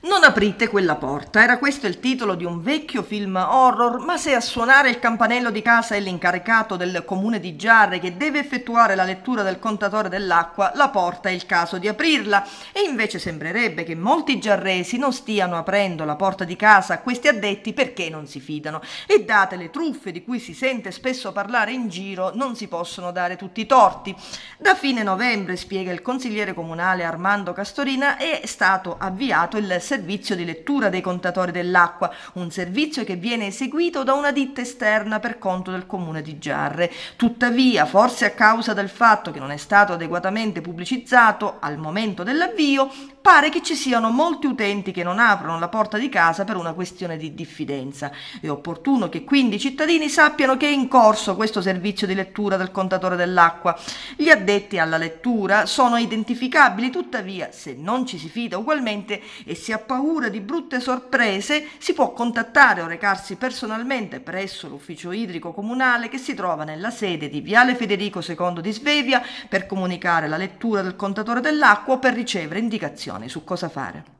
Non aprite quella porta, era questo il titolo di un vecchio film horror, ma se a suonare il campanello di casa è l'incaricato del comune di Giarre che deve effettuare la lettura del contatore dell'acqua, la porta è il caso di aprirla. E invece sembrerebbe che molti giarresi non stiano aprendo la porta di casa a questi addetti perché non si fidano. E date le truffe di cui si sente spesso parlare in giro, non si possono dare tutti i torti. Da fine novembre, spiega il consigliere comunale Armando Castorina, è stato avviato il servizio di lettura dei contatori dell'acqua, un servizio che viene eseguito da una ditta esterna per conto del comune di Giarre. Tuttavia, forse a causa del fatto che non è stato adeguatamente pubblicizzato al momento dell'avvio, pare che ci siano molti utenti che non aprono la porta di casa per una questione di diffidenza. È opportuno che quindi i cittadini sappiano che è in corso questo servizio di lettura del contatore dell'acqua. Gli addetti alla lettura sono identificabili, tuttavia se non ci si fida ugualmente e si ha paura di brutte sorprese, si può contattare o recarsi personalmente presso l'ufficio idrico comunale che si trova nella sede di Viale Federico II di Svevia per comunicare la lettura del contatore dell'acqua o per ricevere indicazioni decisione su cosa fare.